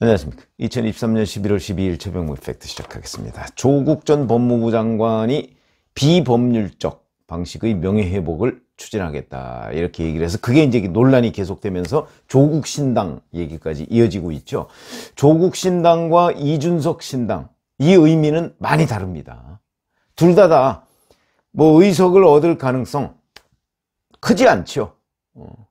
안녕하십니까. 2023년 11월 12일 최병무 이펙트 시작하겠습니다. 조국 전 법무부 장관이 비법률적 방식의 명예회복을 추진하겠다 이렇게 얘기를 해서 그게 이제 논란이 계속되면서 조국 신당 얘기까지 이어지고 있죠. 조국 신당과 이준석 신당 이 의미는 많이 다릅니다. 둘 다다 뭐 의석을 얻을 가능성 크지 않죠. 어.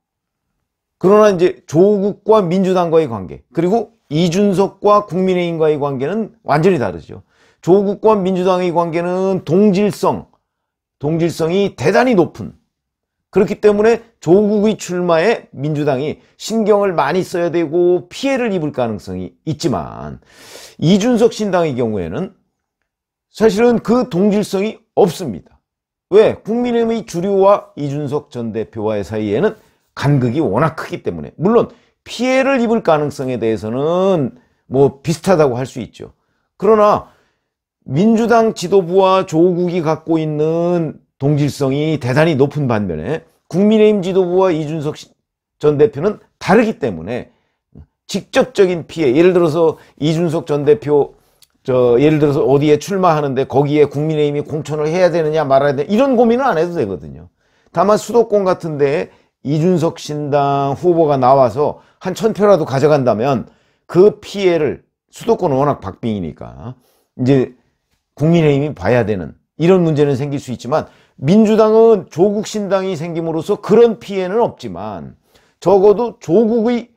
그러나 이제 조국과 민주당과의 관계 그리고 이준석과 국민의힘과의 관계는 완전히 다르죠. 조국과 민주당의 관계는 동질성, 동질성이 대단히 높은 그렇기 때문에 조국의 출마에 민주당이 신경을 많이 써야 되고 피해를 입을 가능성이 있지만 이준석 신당의 경우에는 사실은 그 동질성이 없습니다. 왜? 국민의힘의 주류와 이준석 전 대표와의 사이에는 간극이 워낙 크기 때문에 물론 피해를 입을 가능성에 대해서는 뭐 비슷하다고 할 수 있죠. 그러나 민주당 지도부와 조국이 갖고 있는 동질성이 대단히 높은 반면에 국민의힘 지도부와 이준석 전 대표는 다르기 때문에 직접적인 피해 예를 들어서 이준석 전 대표 저 예를 들어서 어디에 출마하는데 거기에 국민의힘이 공천을 해야 되느냐 말아야 되냐 이런 고민은 안 해도 되거든요. 다만 수도권 같은 데 이준석 신당 후보가 나와서 한 천표라도 가져간다면 그 피해를 수도권은 워낙 박빙이니까 이제 국민의힘이 봐야 되는 이런 문제는 생길 수 있지만 민주당은 조국 신당이 생김으로써 그런 피해는 없지만 적어도 조국의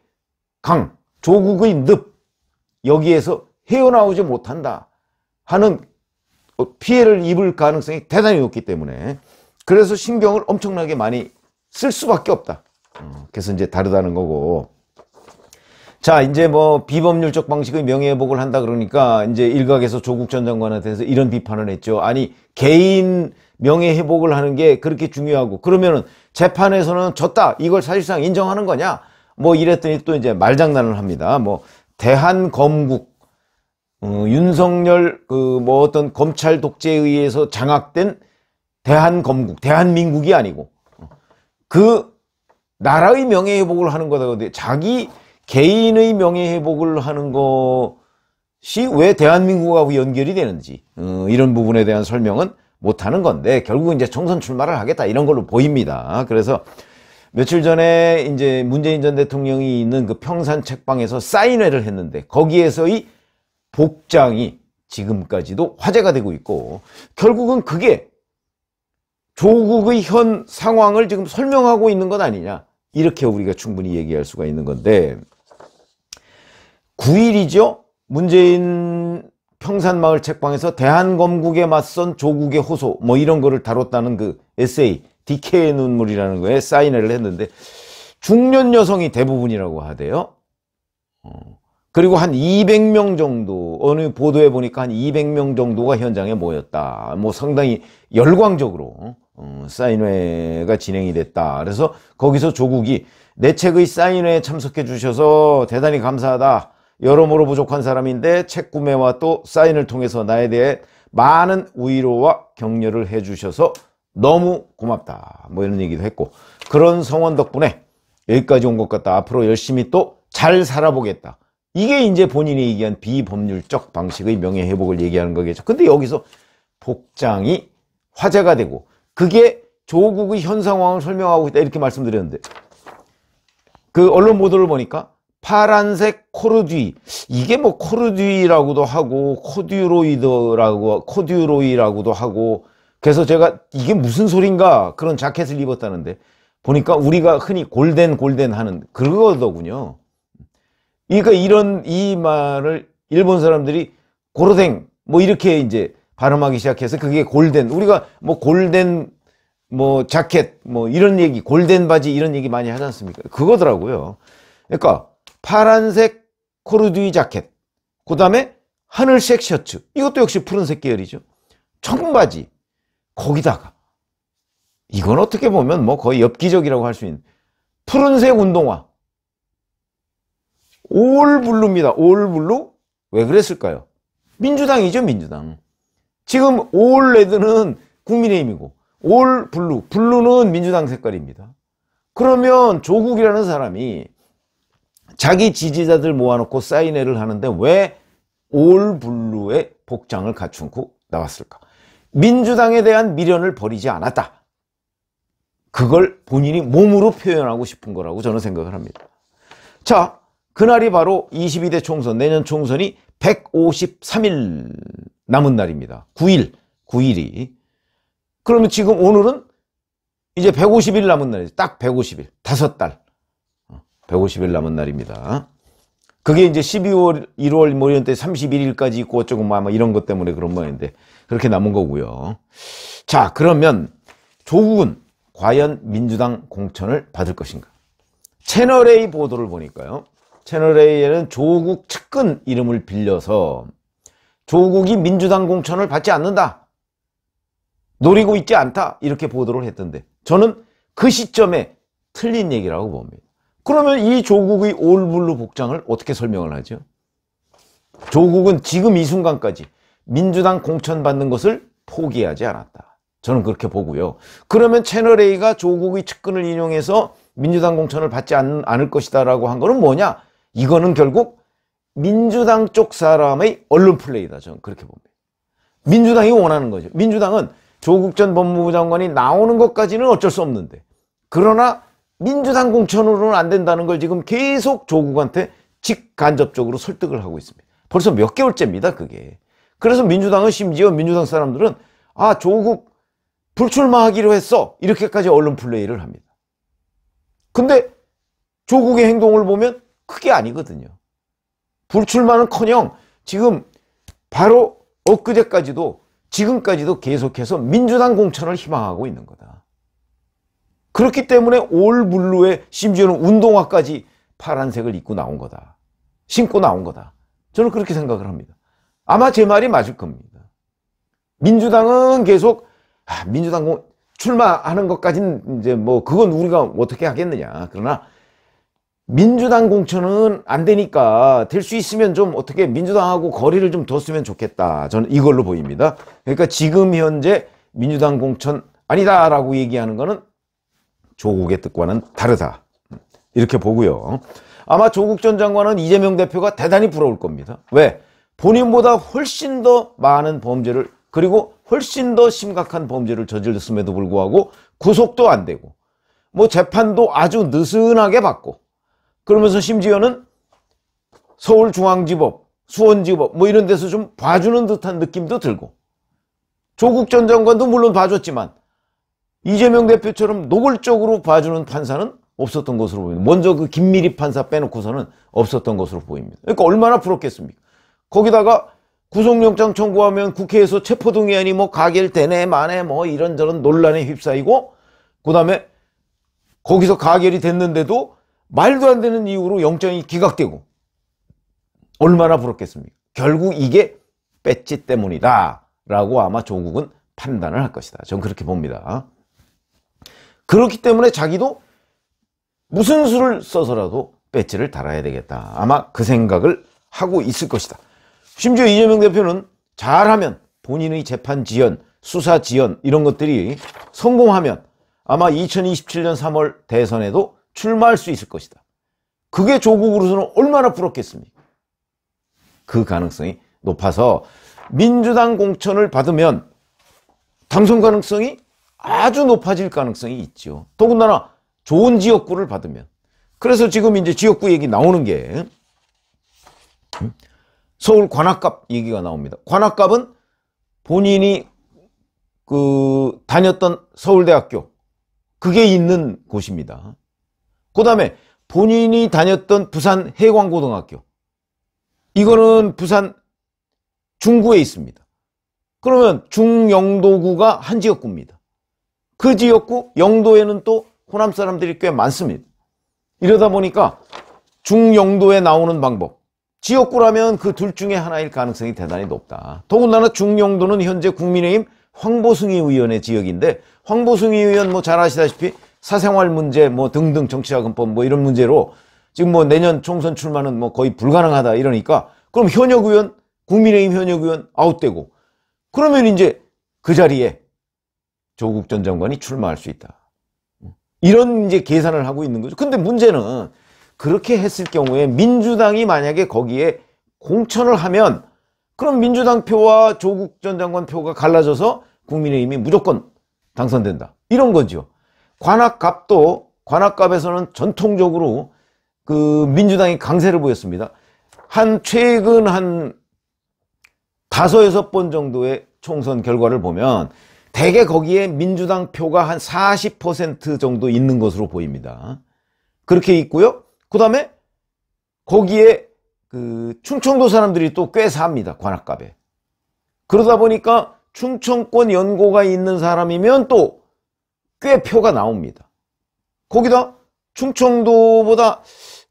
강, 조국의 늪 여기에서 헤어나오지 못한다 하는 피해를 입을 가능성이 대단히 높기 때문에 그래서 신경을 엄청나게 많이 쓸 수밖에 없다. 어, 그래서 이제 다르다는 거고 자 이제 뭐 비법률적 방식의 명예회복을 한다 그러니까 이제 일각에서 조국 전장관한테서 이런 비판을 했죠 아니 개인 명예회복을 하는 게 그렇게 중요하고 그러면은 재판에서는 졌다 이걸 사실상 인정하는 거냐 뭐 이랬더니 또 이제 말장난을 합니다 뭐 대한검국 어, 윤석열 그 뭐 어떤 검찰 독재에 의해서 장악된 대한검국 대한민국이 아니고 그 나라의 명예회복을 하는 거다 자기 개인의 명예회복을 하는 것이 왜 대한민국하고 연결이 되는지 어, 이런 부분에 대한 설명은 못하는 건데 결국은 이제 총선 출마를 하겠다 이런 걸로 보입니다. 그래서 며칠 전에 이제 문재인 전 대통령이 있는 그 평산 책방에서 사인회를 했는데 거기에서의 복장이 지금까지도 화제가 되고 있고 결국은 그게 조국의 현 상황을 지금 설명하고 있는 것 아니냐 이렇게 우리가 충분히 얘기할 수가 있는 건데 9일이죠. 문재인 평산마을 책방에서 대한검국에 맞선 조국의 호소 뭐 이런 거를 다뤘다는 그 에세이 디케의 눈물이라는 거에 사인회를 했는데 중년 여성이 대부분이라고 하대요. 어. 그리고 한 200명 정도 어느 보도에 보니까 한 200명 정도가 현장에 모였다. 뭐 상당히 열광적으로 어, 사인회가 진행이 됐다. 그래서 거기서 조국이 내 책의 사인회에 참석해 주셔서 대단히 감사하다. 여러모로 부족한 사람인데 책 구매와 또 사인을 통해서 나에 대해 많은 위로와 격려를 해주셔서 너무 고맙다 뭐 이런 얘기도 했고 그런 성원 덕분에 여기까지 온 것 같다 앞으로 열심히 또 잘 살아보겠다 이게 이제 본인이 얘기한 비법률적 방식의 명예회복을 얘기하는 거겠죠 근데 여기서 복장이 화제가 되고 그게 조국의 현 상황을 설명하고 있다 이렇게 말씀드렸는데 그 언론 보도를 보니까 파란색 코르듀 이게 뭐 코르듀라고도 하고 코듀로이드라고 코듀로이라고도 하고 그래서 제가 이게 무슨 소린가 그런 자켓을 입었다는데 보니까 우리가 흔히 골덴 골덴 하는 그거더군요. 그러니까 이런 이 말을 일본 사람들이 고르댕 뭐 이렇게 이제 발음하기 시작해서 그게 골덴 우리가 뭐 골덴 뭐 자켓 뭐 이런 얘기 골덴 바지 이런 얘기 많이 하지 않습니까? 그거더라고요. 그러니까 파란색 코르듀이 자켓 그 다음에 하늘색 셔츠 이것도 역시 푸른색 계열이죠 청바지 거기다가 이건 어떻게 보면 뭐 거의 엽기적이라고 할 수 있는 푸른색 운동화 올블루입니다 올블루 왜 그랬을까요 민주당이죠 민주당 지금 올레드는 국민의힘이고 올블루 블루는 민주당 색깔입니다 그러면 조국이라는 사람이 자기 지지자들 모아놓고 사인회를 하는데 왜 올블루의 복장을 갖춘고 나왔을까? 민주당에 대한 미련을 버리지 않았다. 그걸 본인이 몸으로 표현하고 싶은 거라고 저는 생각을 합니다. 자, 그날이 바로 22대 총선, 내년 총선이 153일 남은 날입니다. 9일, 9일이. 그러면 지금 오늘은 이제 150일 남은 날이죠. 딱 150일, 다섯 달. 150일 남은 날입니다. 그게 이제 12월, 1월 모레 때 31일까지 있고 어쩌고 막 뭐 이런 것 때문에 그런 모양인데 그렇게 남은 거고요. 자, 그러면 조국은 과연 민주당 공천을 받을 것인가? 채널A 보도를 보니까요. 채널A에는 조국 측근 이름을 빌려서 조국이 민주당 공천을 받지 않는다. 노리고 있지 않다. 이렇게 보도를 했던데 저는 그 시점에 틀린 얘기라고 봅니다. 그러면 이 조국의 올블루 복장을 어떻게 설명을 하죠? 조국은 지금 이 순간까지 민주당 공천받는 것을 포기하지 않았다. 저는 그렇게 보고요. 그러면 채널A가 조국의 측근을 인용해서 민주당 공천을 받지 않, 않을 것이다 라고 한 거는 뭐냐? 이거는 결국 민주당 쪽 사람의 언론 플레이다. 저는 그렇게 봅니다. 민주당이 원하는 거죠. 민주당은 조국 전 법무부 장관이 나오는 것까지는 어쩔 수 없는데 그러나 민주당공천으로는 안 된다는 걸 지금 계속 조국한테 직간접적으로 설득을 하고 있습니다. 벌써 몇 개월째입니다, 그게. 그래서 민주당은 심지어 민주당 사람들은 아, 조국 불출마하기로 했어. 이렇게까지 언론 플레이를 합니다. 근데 조국의 행동을 보면 그게 아니거든요. 불출마는 커녕 지금 바로 엊그제까지도 지금까지도 계속해서 민주당 공천을 희망하고 있는 거다. 그렇기 때문에 올 블루에 심지어는 운동화까지 파란색을 입고 나온 거다. 신고 나온 거다. 저는 그렇게 생각을 합니다. 아마 제 말이 맞을 겁니다. 민주당은 계속 아, 민주당 뭐 출마하는 것까지는 이제 뭐 그건 우리가 어떻게 하겠느냐. 그러나 민주당 공천은 안 되니까 될 수 있으면 좀 어떻게 민주당하고 거리를 좀 뒀으면 좋겠다. 저는 이걸로 보입니다. 그러니까 지금 현재 민주당 공천 아니다라고 얘기하는 거는 조국의 뜻과는 다르다 이렇게 보고요 아마 조국 전 장관은 이재명 대표가 대단히 부러울 겁니다 왜? 본인보다 훨씬 더 많은 범죄를 그리고 훨씬 더 심각한 범죄를 저질렀음에도 불구하고 구속도 안 되고 뭐 재판도 아주 느슨하게 받고 그러면서 심지어는 서울중앙지법, 수원지법 뭐 이런 데서 좀 봐주는 듯한 느낌도 들고 조국 전 장관도 물론 봐줬지만 이재명 대표처럼 노골적으로 봐주는 판사는 없었던 것으로 보입니다. 먼저 그 김미리 판사 빼놓고서는 없었던 것으로 보입니다. 그러니까 얼마나 부럽겠습니까? 거기다가 구속영장 청구하면 국회에서 체포동의안이 뭐 가결 되네 마네 뭐 이런저런 논란에 휩싸이고 그 다음에 거기서 가결이 됐는데도 말도 안 되는 이유로 영장이 기각되고 얼마나 부럽겠습니까? 결국 이게 배지 때문이다 라고 아마 조국은 판단을 할 것이다. 전 그렇게 봅니다. 그렇기 때문에 자기도 무슨 수를 써서라도 배지를 달아야 되겠다. 아마 그 생각을 하고 있을 것이다. 심지어 이재명 대표는 잘하면 본인의 재판 지연, 수사 지연 이런 것들이 성공하면 아마 2027년 3월 대선에도 출마할 수 있을 것이다. 그게 조국으로서는 얼마나 부럽겠습니까? 그 가능성이 높아서 민주당 공천을 받으면 당선 가능성이 아주 높아질 가능성이 있죠. 더군다나 좋은 지역구를 받으면. 그래서 지금 이제 지역구 얘기 나오는 게 음? 서울 관악갑 얘기가 나옵니다. 관악갑은 본인이 그 다녔던 서울대학교 그게 있는 곳입니다. 그 다음에 본인이 다녔던 부산 해광고등학교 이거는 부산 중구에 있습니다. 그러면 중영도구가 한 지역구입니다. 그 지역구 영도에는 또 호남 사람들이 꽤 많습니다. 이러다 보니까 중영도에 나오는 방법. 지역구라면 그 둘 중에 하나일 가능성이 대단히 높다. 더군다나 중영도는 현재 국민의힘 황보승희 의원의 지역인데 황보승희 의원 뭐 잘 아시다시피 사생활 문제 뭐 등등 정치자금법 뭐 이런 문제로 지금 뭐 내년 총선 출마는 뭐 거의 불가능하다 이러니까 그럼 현역 의원 국민의힘 현역 의원 아웃되고 그러면 이제 그 자리에 조국 전 장관이 출마할 수 있다. 이런 이제 계산을 하고 있는 거죠. 근데 문제는 그렇게 했을 경우에 민주당이 만약에 거기에 공천을 하면 그럼 민주당 표와 조국 전 장관 표가 갈라져서 국민의힘이 무조건 당선된다. 이런 거죠. 관악갑도 관악갑에서는 전통적으로 그 민주당이 강세를 보였습니다. 한 최근 한 다섯 여섯 번 정도의 총선 결과를 보면 대개 거기에 민주당 표가 한 40% 정도 있는 것으로 보입니다. 그렇게 있고요. 그 다음에 거기에 그 충청도 사람들이 또 꽤 삽니다. 관악갑에. 그러다 보니까 충청권 연고가 있는 사람이면 또 꽤 표가 나옵니다. 거기다 충청도보다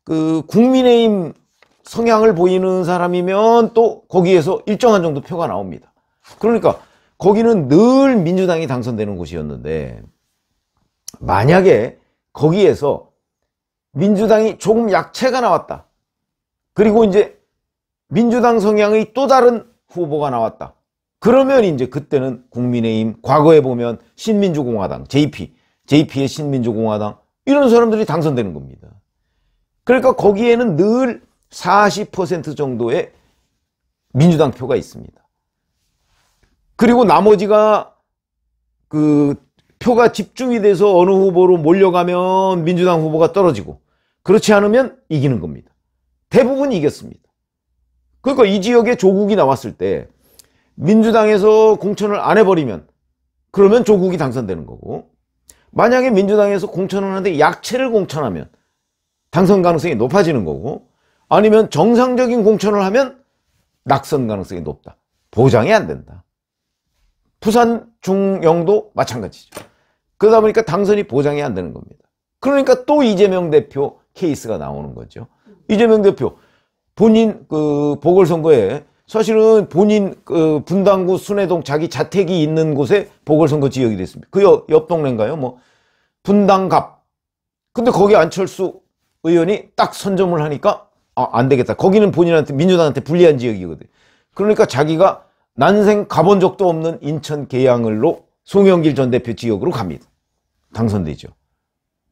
그 국민의힘 성향을 보이는 사람이면 또 거기에서 일정한 정도 표가 나옵니다. 그러니까 거기는 늘 민주당이 당선되는 곳이었는데 만약에 거기에서 민주당이 조금 약체가 나왔다. 그리고 이제 민주당 성향의 또 다른 후보가 나왔다. 그러면 이제 그때는 국민의힘 과거에 보면 신민주공화당 JP, JP의 신민주공화당 이런 사람들이 당선되는 겁니다. 그러니까 거기에는 늘 40% 정도의 민주당 표가 있습니다. 그리고 나머지가 그 표가 집중이 돼서 어느 후보로 몰려가면 민주당 후보가 떨어지고 그렇지 않으면 이기는 겁니다. 대부분 이겼습니다. 그러니까 이 지역에 조국이 나왔을 때 민주당에서 공천을 안 해버리면 그러면 조국이 당선되는 거고 만약에 민주당에서 공천을 하는데 약체를 공천하면 당선 가능성이 높아지는 거고 아니면 정상적인 공천을 하면 낙선 가능성이 높다. 보장이 안 된다. 부산 중영도 마찬가지죠. 그러다 보니까 당선이 보장이 안 되는 겁니다. 그러니까 또 이재명 대표 케이스가 나오는 거죠. 이재명 대표 본인 그 보궐선거에 사실은 본인 그 분당구 순회동 자기 자택이 있는 곳에 보궐선거 지역이 됐습니다. 그 옆 동네인가요? 뭐 분당갑. 근데 거기 안철수 의원이 딱 선점을 하니까 아, 안 되겠다. 거기는 본인한테 민주당한테 불리한 지역이거든. 요 그러니까 자기가 난생 가본 적도 없는 인천 계양을로 송영길 전 대표 지역으로 갑니다. 당선되죠.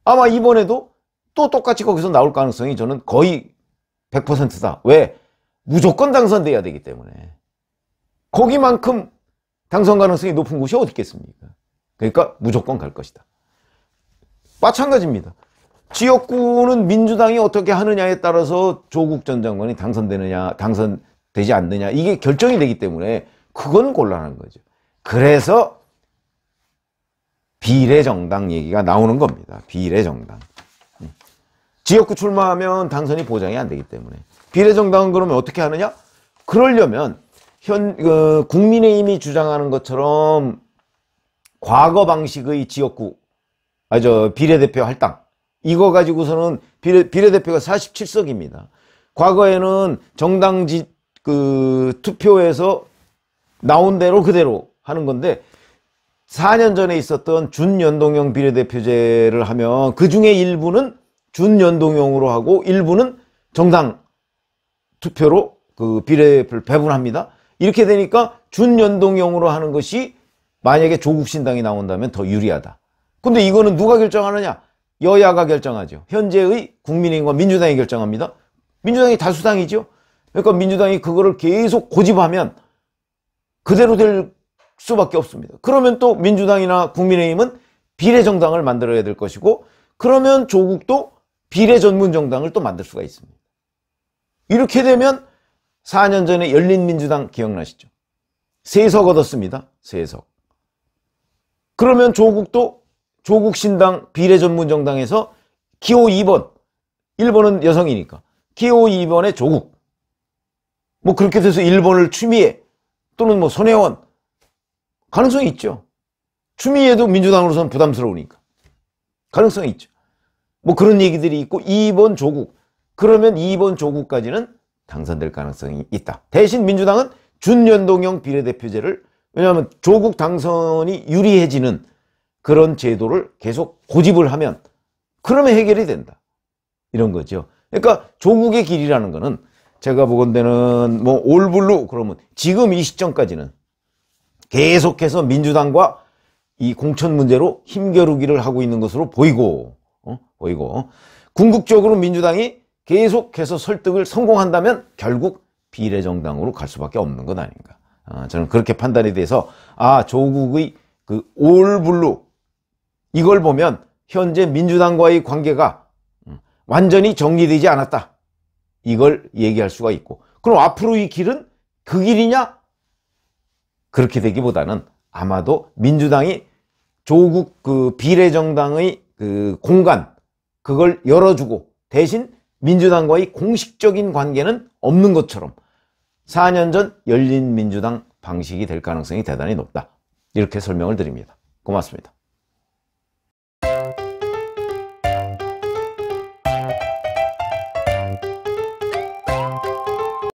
아마 이번에도 또 똑같이 거기서 나올 가능성이 저는 거의 100%다. 왜? 무조건 당선돼야 되기 때문에. 거기만큼 당선 가능성이 높은 곳이 어디 있겠습니까? 그러니까 무조건 갈 것이다. 마찬가지입니다. 지역구는 민주당이 어떻게 하느냐에 따라서 조국 전 장관이 당선되느냐, 당선되지 않느냐, 이게 결정이 되기 때문에 그건 곤란한 거죠. 그래서 비례정당 얘기가 나오는 겁니다. 비례정당. 음. 지역구 출마하면 당선이 보장이 안 되기 때문에. 비례정당은 그러면 어떻게 하느냐? 그러려면 현, 어, 국민의힘이 주장하는 것처럼 과거 방식의 지역구, 아, 저, 비례대표 할당. 이거 가지고서는 비례, 비례대표가 47석입니다. 과거에는 정당 지, 그, 투표에서 나온 대로 그대로 하는 건데 4년 전에 있었던 준연동형 비례대표제를 하면 그 중에 일부는 준연동형으로 하고 일부는 정당 투표로 그 비례를 배분합니다. 이렇게 되니까 준연동형으로 하는 것이 만약에 조국신당이 나온다면 더 유리하다. 근데 이거는 누가 결정하느냐? 여야가 결정하죠. 현재의 국민의힘과 민주당이 결정합니다. 민주당이 다수당이죠. 그러니까 민주당이 그거를 계속 고집하면 그대로 될 수밖에 없습니다. 그러면 또 민주당이나 국민의힘은 비례정당을 만들어야 될 것이고 그러면 조국도 비례전문정당을 또 만들 수가 있습니다. 이렇게 되면 4년 전에 열린민주당 기억나시죠? 세석 얻었습니다. 세석. 그러면 조국도 조국신당 비례전문정당에서 기호 2번 1번은 여성이니까 기호 2번의 조국 뭐 그렇게 돼서 1번을 추미애 또는 뭐 손혜원 가능성이 있죠. 추미애도 민주당으로서는 부담스러우니까 가능성이 있죠. 뭐 그런 얘기들이 있고 2번 조국 그러면 2번 조국까지는 당선될 가능성이 있다. 대신 민주당은 준연동형 비례대표제를 왜냐하면 조국 당선이 유리해지는 그런 제도를 계속 고집을 하면 그러면 해결이 된다. 이런 거죠. 그러니까 조국의 길이라는 거는 제가 보건대는 뭐 올블루 그러면 지금 이 시점까지는 계속해서 민주당과 이 공천 문제로 힘겨루기를 하고 있는 것으로 보이고 어? 보이고 궁극적으로 민주당이 계속해서 설득을 성공한다면 결국 비례정당으로 갈 수밖에 없는 것 아닌가 아, 저는 그렇게 판단이 돼서 아 조국의 그 올블루 이걸 보면 현재 민주당과의 관계가 음, 완전히 정리되지 않았다 이걸 얘기할 수가 있고 그럼 앞으로 이 길은 그 길이냐? 그렇게 되기보다는 아마도 민주당이 조국 그 비례정당의 그 공간 그걸 열어주고 대신 민주당과의 공식적인 관계는 없는 것처럼 4년 전 열린민주당 방식이 될 가능성이 대단히 높다. 이렇게 설명을 드립니다. 고맙습니다.